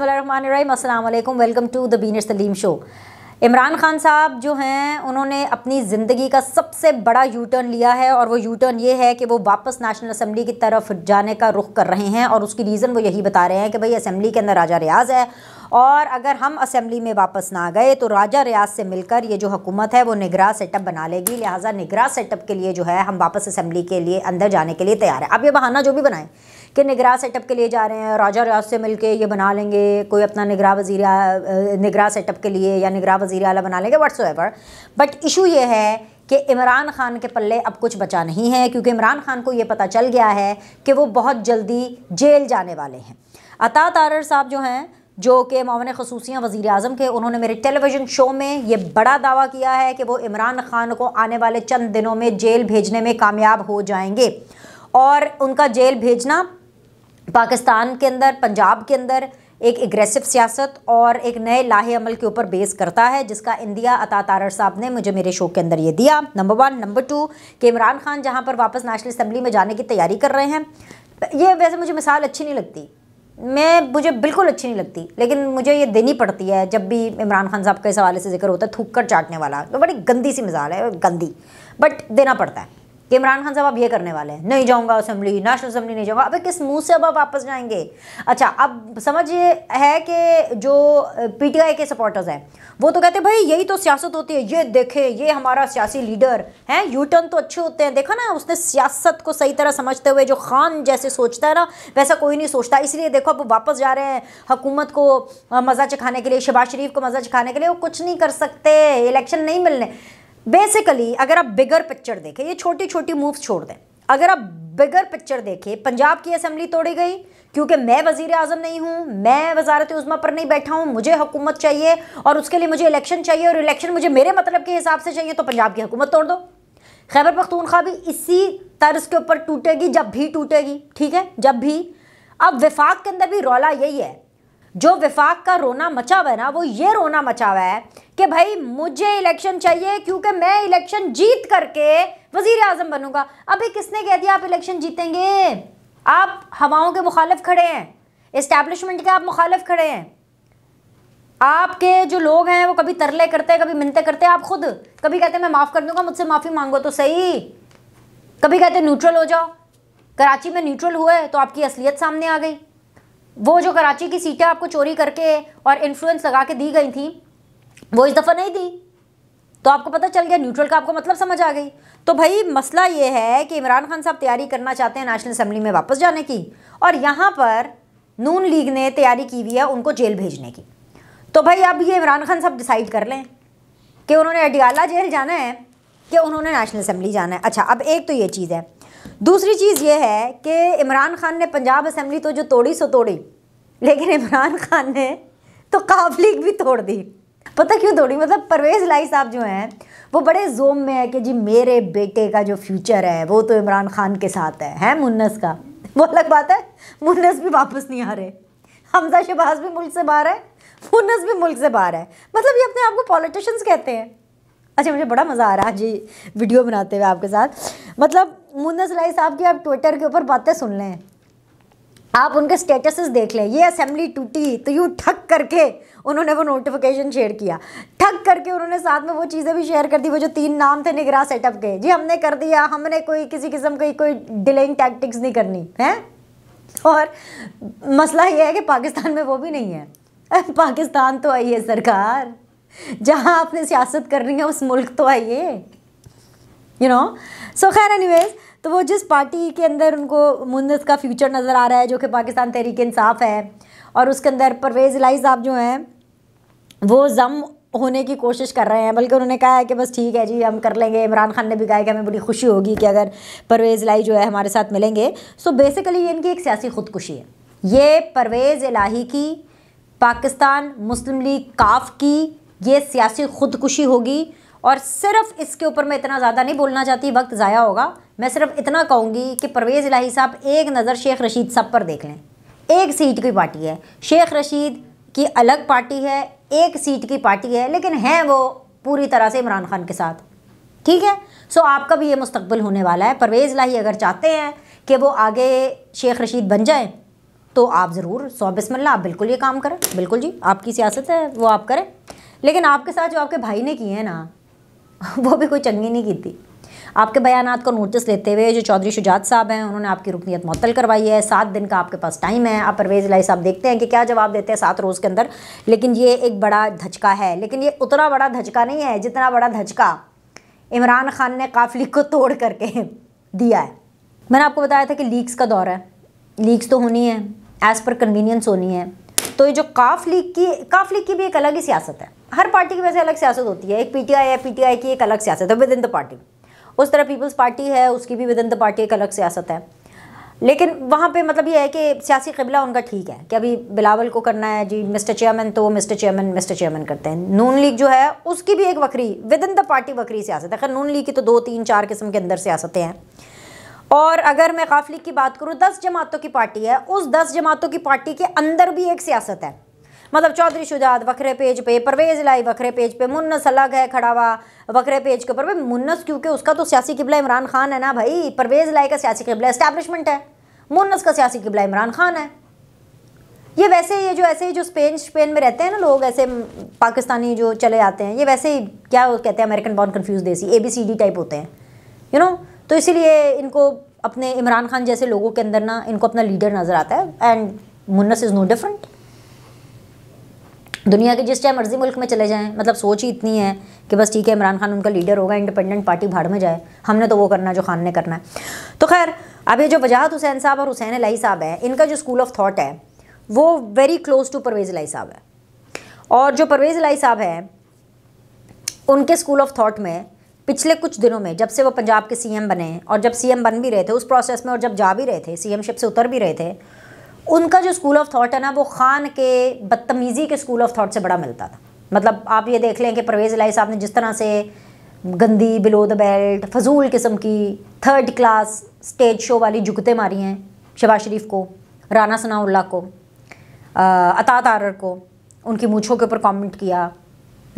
बसमिलकुम welcome to the बीनर Salim show Imran Khan साहब जो हैं उन्होंने अपनी ज़िंदगी का सबसे बड़ा यू टर्न लिया है और वो यू टर्न ये है कि वो वापस नेशनल असम्बली की तरफ जाने का रुख कर रहे हैं और उसकी रीज़न वो यही बता रहे हैं कि भाई असम्बली के अंदर राजा रियाज है और अगर हम असम्बली में वापस ना गए तो राजा रियाज से मिलकर ये जो हुकूमत है वो निगरा सेटअप बना लेगी लिहाजा निगरा सेटअप के लिए जो है हम वापस असम्बली के लिए अंदर जाने के लिए तैयार है अब ये बहाना जो भी बनाएं कि निगरा सेटअप के लिए जा रहे हैं राजा रियाज से मिलकर ये बना लेंगे कोई अपना निगरा वजी निगरा सेटअप के लिए या निगरा वजी अला बना लेंगे वट्स एवर बट इशू ये है कि इमरान खान के पल्ले अब कुछ बचा नहीं है क्योंकि इमरान खान को ये पता चल गया है कि वो बहुत जल्दी जेल जाने वाले हैं अता तारर साहब जो हैं जो कि मामन खसूसियाँ वज़ी अजम के उन्होंने मेरे टेलीविज़न शो में ये बड़ा दावा किया है कि वो इमरान खान को आने वाले चंद दिनों में जेल भेजने में कामयाब हो जाएंगे और उनका जेल भेजना पाकिस्तान के अंदर पंजाब के अंदर एक एग्रेसिव सियासत और एक नए लाहे अमल के ऊपर बेस करता है जिसका इंडिया अता तारर साहब ने मुझे मेरे शो के अंदर ये दिया नंबर वन नंबर टू कि इमरान खान जहाँ पर वापस नेशनल असम्बली में जाने की तैयारी कर रहे हैं ये वैसे मुझे मिसाल अच्छी नहीं लगती मैं मुझे बिल्कुल अच्छी नहीं लगती लेकिन मुझे ये देनी पड़ती है जब भी इमरान खान साहब के इस हवाले से जिक्र होता है थूक कर चाटने वाला तो बड़ी गंदी सी मिसाल है गंदी बट देना पड़ता है कि इमरान खान साहब अब ये करने वाले हैं नहीं जाऊंगा असेंबली नेशनल असेंबली नहीं जाऊंगा अबे किस मुंह से अब आप वापस जाएंगे अच्छा अब समझ ये है कि जो पीटीआई के सपोर्टर्स हैं वो तो कहते हैं भाई यही तो सियासत होती है ये देखे ये हमारा सियासी लीडर है यूटर्न तो अच्छे होते हैं देखा ना उसने सियासत को सही तरह समझते हुए जो खान जैसे सोचता है ना वैसा कोई नहीं सोचता इसलिए देखो अब वापस जा रहे हैं हुकूमत को मज़ा चखाने के लिए शबाज शरीफ को मज़ा चखाने के लिए वो कुछ नहीं कर सकते इलेक्शन नहीं मिलने बेसिकली अगर आप बिगर पिक्चर देखें ये छोटी छोटी मूव्स छोड़ दें अगर आप बिगर पिक्चर देखें पंजाब की असम्बली तोड़ी गई क्योंकि मैं वजीर आजम नहीं हूँ मैं वजारत उजमा पर नहीं बैठा हूँ मुझे हुकूमत चाहिए और उसके लिए मुझे इलेक्शन चाहिए और इलेक्शन मुझे मेरे मतलब के हिसाब से चाहिए तो पंजाब की हुकूमत तोड़ दो खैबर पख्तूनख्वा भी इसी तर्ज के ऊपर टूटेगी जब भी टूटेगी ठीक है जब भी अब विफाक के अंदर भी रौला यही है जो विफाक का रोना मचा हुआ है ना वो ये रोना मचा हुआ है कि भाई मुझे इलेक्शन चाहिए क्योंकि मैं इलेक्शन जीत करके वजीर आजम बनूंगा अभी किसने कह दिया आप इलेक्शन जीतेंगे आप हवाओं के मुखालफ खड़े हैं इस्टेब्लिशमेंट के आप मुखालफ खड़े हैं आपके जो लोग हैं वो कभी तरले करते हैं कभी मिनते करते हैं आप खुद कभी कहते मैं माफ़ कर दूंगा मुझसे माफ़ी मांगो तो सही कभी कहते न्यूट्रल हो जाओ कराची में न्यूट्रल हुए तो आपकी असलियत सामने आ गई वो जो कराची की सीटें आपको चोरी करके और इन्फ्लुएंस लगा के दी गई थी वो इस दफ़ा नहीं दी तो आपको पता चल गया न्यूट्रल का आपको मतलब समझ आ गई तो भाई मसला ये है कि इमरान खान साहब तैयारी करना चाहते हैं नेशनल असम्बली में वापस जाने की और यहाँ पर नून लीग ने तैयारी की हुई है उनको जेल भेजने की तो भाई अब ये इमरान खान साहब डिसाइड कर लें कि उन्होंने अडियाला जेल जाना है कि उन्होंने नेशनल असम्बली जाना है अच्छा अब एक तो ये चीज़ है दूसरी चीज़ ये है कि इमरान खान ने पंजाब असम्बली तो जो तोड़ी सो तोड़ी लेकिन इमरान खान ने तो काफ लीग भी तोड़ दी पता क्यों तोड़ी मतलब परवेज़ लाई साहब जो हैं वो बड़े जोम में है कि जी मेरे बेटे का जो फ्यूचर है वो तो इमरान खान के साथ है हैं मुन्नस का वो अलग बात है मुन्नस भी वापस नहीं आ रहे हमजा शबाज भी मुल्क से बाहर है मुन्नस भी मुल्क से बाहर है मतलब ये अपने आप को पॉलिटिशियंस कहते हैं अच्छा मुझे बड़ा मज़ा आ रहा है जी वीडियो बनाते हुए आपके साथ मतलब मुन्ना सलाई साहब की आप ट्विटर के ऊपर बातें सुन लें आप उनके स्टेटसेस देख लें ये असेंबली टूटी तो यूँ ठक करके उन्होंने वो नोटिफिकेशन शेयर किया ठक करके उन्होंने साथ में वो चीज़ें भी शेयर कर दी वो जो तीन नाम थे निगरा सेटअप के जी हमने कर दिया हमने कोई किसी किस्म की कोई डिलेइंग टैक्टिक्स नहीं करनी है और मसला ये है कि पाकिस्तान में वो भी नहीं है पाकिस्तान तो आई है सरकार जहाँ आपने सियासत करनी है उस मुल्क तो आइए यू नो सो खैर एनीवेज तो वो जिस पार्टी के अंदर उनको मुन्नत का फ्यूचर नज़र आ रहा है जो कि पाकिस्तान तहरीक इंसाफ है और उसके अंदर परवेज़ लाई साहब जो हैं वो जम होने की कोशिश कर रहे हैं बल्कि उन्होंने कहा है कि बस ठीक है जी हम कर लेंगे इमरान खान ने भी कहा है कि हमें बड़ी खुशी होगी कि अगर परवेज़ लाई जो है हमारे साथ मिलेंगे सो बेसिकली ये इनकी एक सियासी खुदकुशी है ये परवेज़ इलाही की पाकिस्तान मुस्लिम लीग काफ की ये सियासी खुदकुशी होगी और सिर्फ इसके ऊपर मैं इतना ज़्यादा नहीं बोलना चाहती वक्त ज़ाया होगा मैं सिर्फ इतना कहूँगी कि परवेज़ इलाही साहब एक नज़र शेख रशीद सब पर देख लें एक सीट की पार्टी है शेख रशीद की अलग पार्टी है एक सीट की पार्टी है लेकिन हैं वो पूरी तरह से इमरान खान के साथ ठीक है सो आपका भी ये मुस्तबिल होने वाला है परवेज़ लाही अगर चाहते हैं कि वो आगे शेख रशीद बन जाए तो आप ज़रूर सौ बिसमल्ला आप बिल्कुल ये काम करें बिल्कुल जी आपकी सियासत है वो आप करें लेकिन आपके साथ जो आपके भाई ने किए हैं ना वो भी कोई चंगी नहीं की थी आपके बयानात को नोटिस लेते हुए जो चौधरी शुजात साहब हैं उन्होंने आपकी रुकनीत मअतल करवाई है सात दिन का आपके पास टाइम है आप परवेज़ लाई साहब देखते हैं कि क्या जवाब देते हैं सात रोज़ के अंदर लेकिन ये एक बड़ा धचका है लेकिन ये उतना बड़ा धचका नहीं है जितना बड़ा धचका इमरान खान ने काफिली को तोड़ करके दिया है मैंने आपको बताया था कि लीक्स का दौर है लीक्स तो होनी है एज़ पर कन्वीनियंस होनी है तो ये जो काफ लीग की काफ लीग की भी एक अलग ही सियासत है हर पार्टी की वैसे अलग सियासत होती है एक पीटीआई है पीटीआई की एक अलग सियासत है विद इन द पार्टी उस तरह पीपल्स पार्टी है उसकी भी विद इन द पार्टी एक अलग सियासत है लेकिन वहाँ पे मतलब ये है कि सियासी कबिला उनका ठीक है कि अभी बिलावल को करना है जी मिस्टर चेयरमैन तो मिस्टर चेयरमैन मिस्टर चेयरमैन करते हैं नून लीग जो है उसकी भी एक वक्री विद इन द पार्टी वक्री सियासत है खैर नून लीग की तो दो तीन चार किस्म के अंदर सियासतें हैं और अगर मैं काफ लीग की बात करूँ दस जमातों की पार्टी है उस दस जमातों की पार्टी के अंदर भी एक सियासत है मतलब चौधरी शुजात वक्रे पेज पे परवेज लाई वक्रे पेज पे मुन्नस अलग है खड़ा हुआ वक्रे पेज के ऊपर भाई मुन्नस क्योंकि उसका तो सियासी किबला इमरान खान है ना भाई परवेज लाई का सियासी किबला इस्टेब्लिशमेंट है मुन्नस का सियासी किबला इमरान खान है ये वैसे ये जो ऐसे ही जो स्पेन स्पेन में रहते हैं ना लोग ऐसे पाकिस्तानी जो चले आते हैं ये वैसे ही क्या कहते हैं American born confused desi A B C D type होते हैं यू नो तो इसीलिए इनको अपने इमरान खान जैसे लोगों के अंदर ना इनको अपना लीडर नज़र आता है एंड मुन्नस इज़ नो डिफरेंट दुनिया के जिस चाहे मर्जी मुल्क में चले जाएं मतलब सोच ही इतनी है कि बस ठीक है इमरान खान उनका लीडर होगा इंडिपेंडेंट पार्टी भाड़ में जाए हमने तो वो करना है जो खान ने करना है तो खैर अब ये जो वजाहत हुसैन साहब और हुसैन लाई साहब हैं इनका जो स्कूल ऑफ थाट है वो very close to Pervez Elahi साहब है और जो परवेज़ लाई साहब हैं उनके स्कूल ऑफ थाट में पिछले कुछ दिनों में जब से वो पंजाब के सीएम बने और जब सीएम बन भी रहे थे उस प्रोसेस में और जब जा भी रहे थे सीएमशिप से उतर भी रहे थे उनका जो स्कूल ऑफ थॉट है ना वो खान के बदतमीज़ी के स्कूल ऑफ थॉट से बड़ा मिलता था मतलब आप ये देख लें कि परवेज़ लाई साहब ने जिस तरह से गंदी बिलो द बेल्ट फजूल किस्म की थर्ड क्लास स्टेज शो वाली जुगते मारी हैं शबाज शरीफ को राना सनाउल्ला को अता तारर को उनकी मूछों के ऊपर कमेंट किया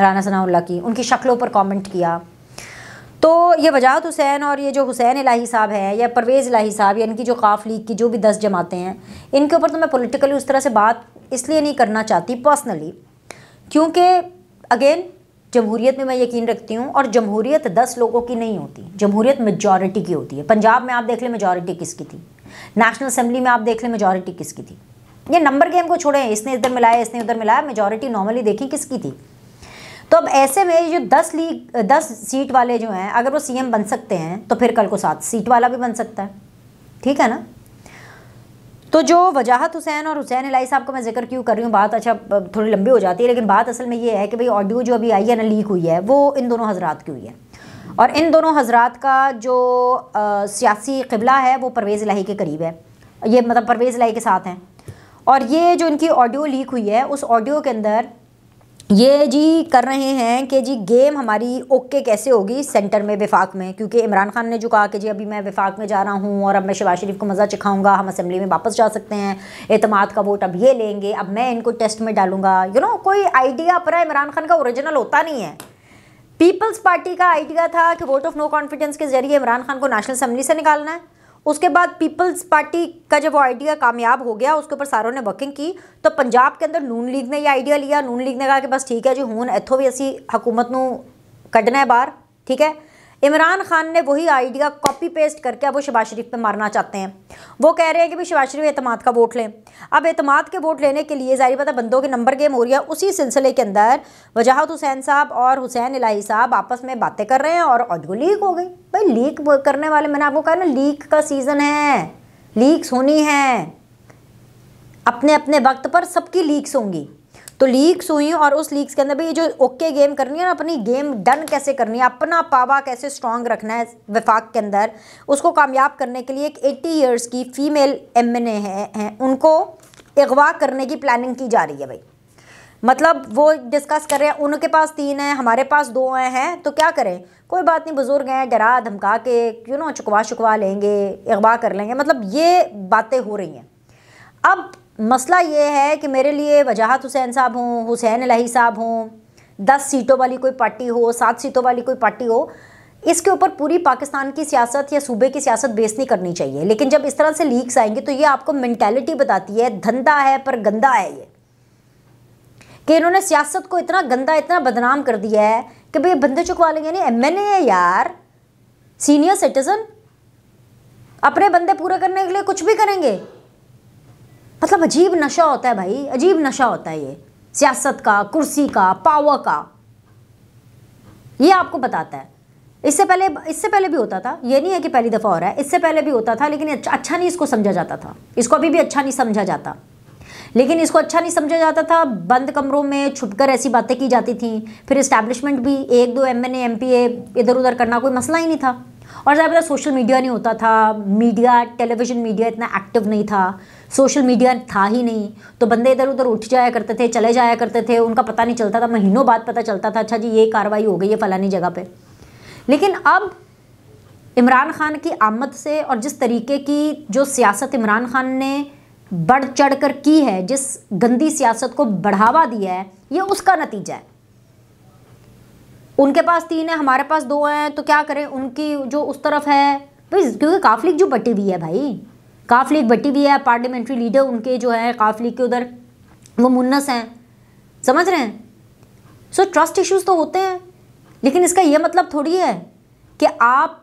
राना सनाउल्ला की उनकी शक्लों पर कमेंट किया तो ये वजात हुसैन और ये जो हुसैन इलाही साहब हैं या परवेज़ इलाही साहब या इनकी जो काफ लीग की जो भी दस जमातें हैं इनके ऊपर तो मैं पॉलिटिकली उस तरह से बात इसलिए नहीं करना चाहती पर्सनली क्योंकि अगेन जमहूरीत में मैं यकीन रखती हूँ और जमहूरीत दस लोगों की नहीं होती जमहूरीत मेजॉरिटी की होती है पंजाब में आप देख लें मेजॉरिटी किसकी थी नेशनल असम्बली में आप देख लें मेजॉरिटी किसकी थी ये नंबर गेम को छोड़ें इसने इधर मिलाया इसने उधर मिलाया मेजॉरिटी नॉर्मली देखें किसकी थी तो अब ऐसे में जो दस लीग दस सीट वाले जो हैं अगर वो सीएम बन सकते हैं तो फिर कल को सात सीट वाला भी बन सकता है ठीक है ना तो जो वजाहत हुसैन और हुसैन अलाई साहब को मैं जिक्र क्यों कर रही हूँ बात अच्छा थोड़ी लंबी हो जाती है लेकिन बात असल में ये है कि भाई ऑडियो जो अभी आई है ना लीक हुई है वो इन दोनों हजरात की हुई है और इन दोनों हजरात का जो सियासी कबला है वो परवेज़ इलाही के करीब है ये मतलब परवेज़ इलाही के साथ हैं और ये जो इनकी ऑडियो लीक हुई है उस ऑडियो के अंदर ये जी कर रहे हैं कि जी गेम हमारी ओके कैसे होगी सेंटर में विफाक में क्योंकि इमरान खान ने जो कहा कि जी अभी मैं विफाक में जा रहा हूँ और अब मैं शबाज शरीफ को मज़ा चखाऊँगा हम असम्बली में वापस जा सकते हैं अतमाद का वोट अब ये लेंगे अब मैं इनको टेस्ट में डालूंगा यू नो कोई आइडिया अपरा इमरान खान का ओरिजिनल होता नहीं है पीपल्स पार्टी का आइडिया था कि वोट ऑफ नो कॉन्फिडेंस के जरिए इमरान खान को नेशनल असम्बली से निकालना है उसके बाद पीपल्स पार्टी का जब वो आइडिया कामयाब हो गया उसके ऊपर सारों ने वर्किंग की तो पंजाब के अंदर नून लीग ने ये आइडिया लिया नून लीग ने कहा कि बस ठीक है जी हूँ इतों भी असी हुकूमत ਨੂੰ ਕੱਢਣਾ ਹੈ ਬਾਹਰ ਠੀਕ ਹੈ इमरान खान ने वही आइडिया कॉपी पेस्ट करके अब वो शबाज शरीफ पर मारना चाहते हैं वो कह रहे हैं कि भाई शबाज शरीफ अतमाद का वोट लें अब अतमाद के वोट लेने के लिए जाहिर पता बंदों के नंबर गेम हो रही है उसी सिलसिले के अंदर वजाहत हुसैन साहब और हुसैन इलाही साहब आपस में बातें कर रहे हैं और ऑडियो लीक हो गई भाई लीक करने वाले मैंने आपको कहा ना लीक का सीज़न है लीक्स होनी है अपने अपने वक्त पर सबकी लीक्स होंगी तो लीक्स हुई और उस लीक्स के अंदर भी ये जो ओके गेम करनी है ना अपनी गेम डन कैसे करनी है अपना पावा कैसे स्ट्रांग रखना है विफाक के अंदर उसको कामयाब करने के लिए एक एट्टी ईयर्स की फीमेल एम एन ए हैं उनको अगवा करने की प्लानिंग की जा रही है भाई मतलब वो डिस्कस कर रहे हैं उनके पास तीन हैं हमारे पास दो हैं तो क्या करें कोई बात नहीं बुज़ुर्ग हैं डरा धमका के क्यों ना चुकवा शुकवा लेंगे अगवा कर लेंगे मतलब ये बातें हो रही हैं अब मसला ये है कि मेरे लिए वजाहत हुसैन साहब हों हुसैन इलाही साहब हों दस सीटों वाली कोई पार्टी हो सात सीटों वाली कोई पार्टी हो इसके ऊपर पूरी पाकिस्तान की सियासत या सूबे की सियासत बेस नहीं करनी चाहिए लेकिन जब इस तरह से लीक्स आएंगे तो ये आपको मैंटेलिटी बताती है धंधा है पर गंदा है ये कि इन्होंने सियासत को इतना गंदा इतना बदनाम कर दिया है कि भाई बंदे चुकवा लेंगे नहीं एम है यार सीनियर सिटीज़न अपने बंदे पूरे करने के लिए कुछ भी करेंगे मतलब अजीब नशा होता है भाई अजीब नशा होता है ये सियासत का कुर्सी का पावर का ये आपको बताता है इससे पहले इससे पहले भी होता था ये नहीं है कि पहली दफ़ा हो रहा है इससे पहले भी होता था लेकिन अच्छा, अच्छा, नहीं इसको समझा जाता था इसको अभी भी अच्छा नहीं समझा जाता लेकिन इसको अच्छा नहीं समझा जाता था बंद कमरों में छुपकर ऐसी बातें की जाती थी फिर इस्टेब्लिशमेंट भी एक दो M N M P A इधर उधर करना कोई मसला ही नहीं था और ज़्यादा सोशल मीडिया नहीं होता था मीडिया टेलीविज़न मीडिया इतना एक्टिव नहीं था सोशल मीडिया था ही नहीं तो बंदे इधर उधर उठ जाया करते थे चले जाया करते थे उनका पता नहीं चलता था महीनों बाद पता चलता था अच्छा जी ये कार्रवाई हो गई है फलानी जगह पर लेकिन अब इमरान खान की आमद से और जिस तरीके की जो सियासत इमरान खान ने बढ़ चढ़ कर की है जिस गंदी सियासत को बढ़ावा दिया है ये उसका नतीजा है उनके पास तीन है हमारे पास दो हैं तो क्या करें उनकी जो उस तरफ है भाई क्योंकि काफलीग जो बटी हुई है भाई काफलीग बटी हुई है पार्लियामेंट्री लीडर उनके जो है काफ लीग के उधर वो मुन्नस हैं समझ रहे हैं सो ट्रस्ट इश्यूज तो होते हैं लेकिन इसका ये मतलब थोड़ी है कि आप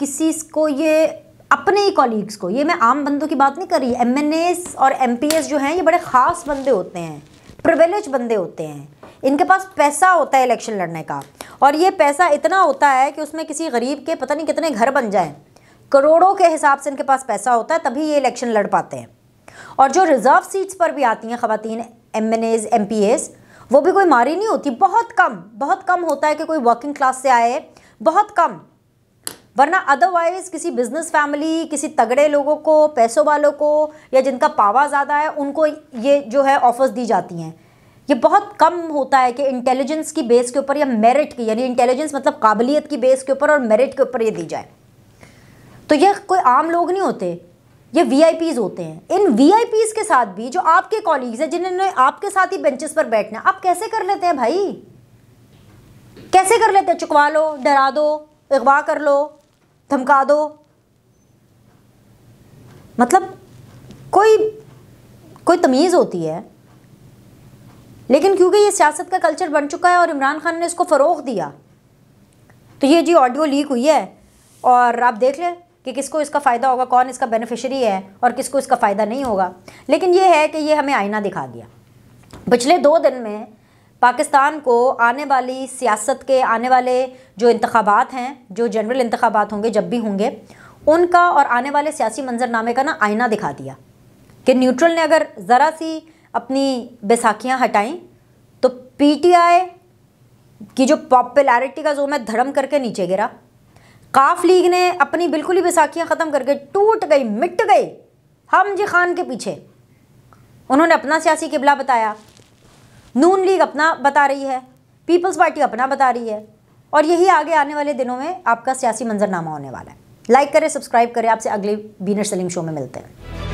किसी को ये अपने ही कॉलीग्स को ये मैं आम बंदों की बात नहीं कर रही एम और एम जो हैं ये बड़े ख़ास बंदे होते हैं प्रवेलेज बंदे होते हैं इनके पास पैसा होता है इलेक्शन लड़ने का और ये पैसा इतना होता है कि उसमें किसी गरीब के पता नहीं कितने घर बन जाएं करोड़ों के हिसाब से इनके पास पैसा होता है तभी ये इलेक्शन लड़ पाते हैं और जो रिजर्व सीट्स पर भी आती हैं ख़वान M N A's M P A's वो भी कोई मारी नहीं होती बहुत कम बहुत कम होता है कि कोई वर्किंग क्लास से आए बहुत कम वरना अदरवाइज़ किसी बिजनेस फैमिली किसी तगड़े लोगों को पैसों वालों को या जिनका पावा ज़्यादा है उनको ये जो है ऑफर्स दी जाती हैं ये बहुत कम होता है कि इंटेलिजेंस की बेस के ऊपर या मेरिट की यानी इंटेलिजेंस मतलब काबिलियत की बेस के ऊपर और मेरिट के ऊपर ये दी जाए तो यह कोई आम लोग नहीं होते ये वी होते हैं इन वी के साथ भी जो आपके कॉलीग्स हैं जिन्होंने आपके साथ ही बेंचेस पर बैठना आप कैसे कर लेते हैं भाई कैसे कर लेते हैं चुकवा लो डरा दो अगवा कर लो धमका दो मतलब कोई कोई तमीज़ होती है लेकिन क्योंकि ये सियासत का कल्चर बन चुका है और इमरान खान ने इसको फ़रोग दिया तो ये जी ऑडियो लीक हुई है और आप देख लें कि किसको इसका फ़ायदा होगा कौन इसका बेनिफिशरी है और किसको इसका फ़ायदा नहीं होगा लेकिन ये है कि ये हमें आईना दिखा दिया पिछले दो दिन में पाकिस्तान को आने वाली सियासत के आने वाले जो इंतबात हैं जो जनरल इंतबात होंगे जब भी होंगे उनका और आने वाले सियासी मंजरनामे का ना आईना दिखा दिया कि न्यूट्रल ने अगर ज़रा सी अपनी बैसाखियाँ हटाएं तो पीटीआई की जो पॉपुलैरिटी का जो मैं धर्म करके नीचे गिरा काफ लीग ने अपनी बिल्कुल ही बैसाखियाँ ख़त्म करके टूट गई मिट गई जी खान के पीछे उन्होंने अपना सियासी किबला बताया नून लीग अपना बता रही है पीपल्स पार्टी अपना बता रही है और यही आगे आने वाले दिनों में आपका सियासी मंजरनामा होने वाला है लाइक करें सब्सक्राइब करें आपसे अगले बीनर सलीम शो में मिलते हैं